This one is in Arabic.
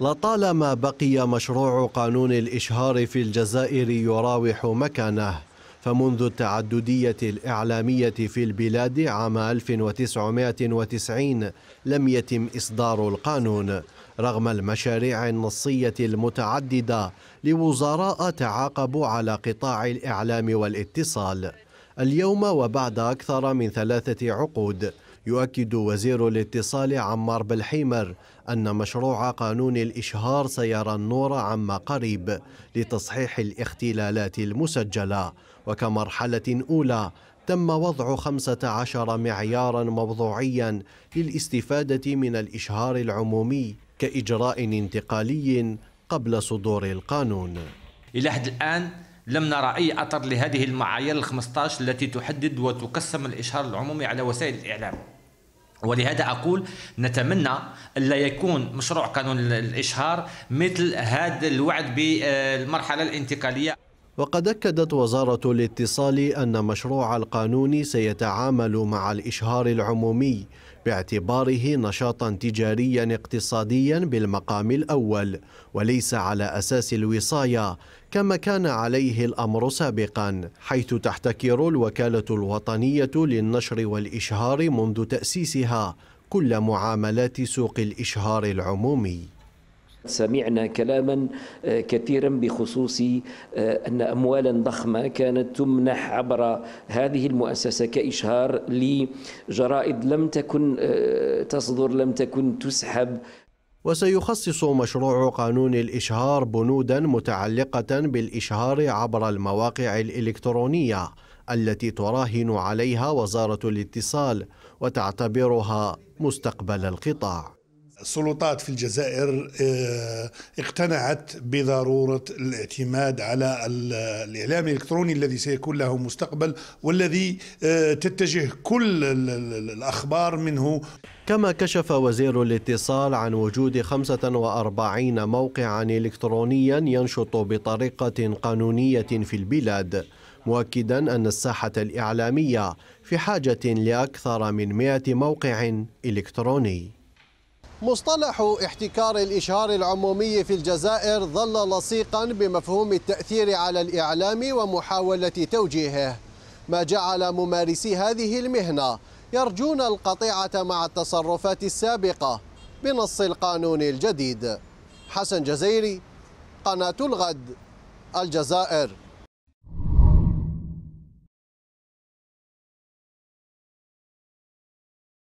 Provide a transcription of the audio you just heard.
لطالما بقي مشروع قانون الإشهار في الجزائر يراوح مكانه فمنذ التعددية الإعلامية في البلاد عام 1990 لم يتم إصدار القانون رغم المشاريع النصية المتعددة لوزراء تعاقبوا على قطاع الإعلام والاتصال اليوم وبعد أكثر من ثلاثة عقود يؤكد وزير الاتصال عمار بالحيمر أن مشروع قانون الإشهار سيرى النور عما قريب لتصحيح الاختلالات المسجلة وكمرحلة أولى تم وضع 15 معيارا موضوعيا للاستفادة من الإشهار العمومي كإجراء انتقالي قبل صدور القانون إلى حد الآن لم نرى أي أثر لهذه المعايير ال 15 التي تحدد وتقسم الإشهار العمومي على وسائل الإعلام ولهذا اقول نتمنى الا يكون مشروع قانون الاشهار مثل هذا الوعد بالمرحله الانتقاليه وقد أكدت وزارة الاتصال أن مشروع القانون سيتعامل مع الإشهار العمومي باعتباره نشاطا تجاريا اقتصاديا بالمقام الأول وليس على أساس الوصاية كما كان عليه الأمر سابقا حيث تحتكر الوكالة الوطنية للنشر والإشهار منذ تأسيسها كل معاملات سوق الإشهار العمومي سمعنا كلاما آه، كثيرا بخصوص آه، ان اموالا ضخمه كانت تمنح عبر هذه المؤسسه كاشهار لجرائد لم تكن آه، تصدر لم تكن تسحب وسيخصص مشروع قانون الاشهار بنودا متعلقه بالاشهار عبر المواقع الالكترونيه التي تراهن عليها وزاره الاتصال وتعتبرها مستقبل القطاع السلطات في الجزائر آه، اقتنعت بضروره الاعتماد على الاعلام الالكتروني الذي سيكون له مستقبل والذي آه، تتجه كل الاخبار منه كما كشف وزير الاتصال عن وجود 45 موقعا الكترونيا ينشط بطريقه قانونيه في البلاد مؤكدا أن الساحة الإعلامية في حاجة لأكثر من 100 موقع إلكتروني مصطلح احتكار الإشهار العمومي في الجزائر ظل لصيقا بمفهوم التأثير على الإعلام ومحاولة توجيهه ما جعل ممارسي هذه المهنة يرجون القطيعة مع التصرفات السابقة بنص القانون الجديد حسن جزيري قناة الغد الجزائر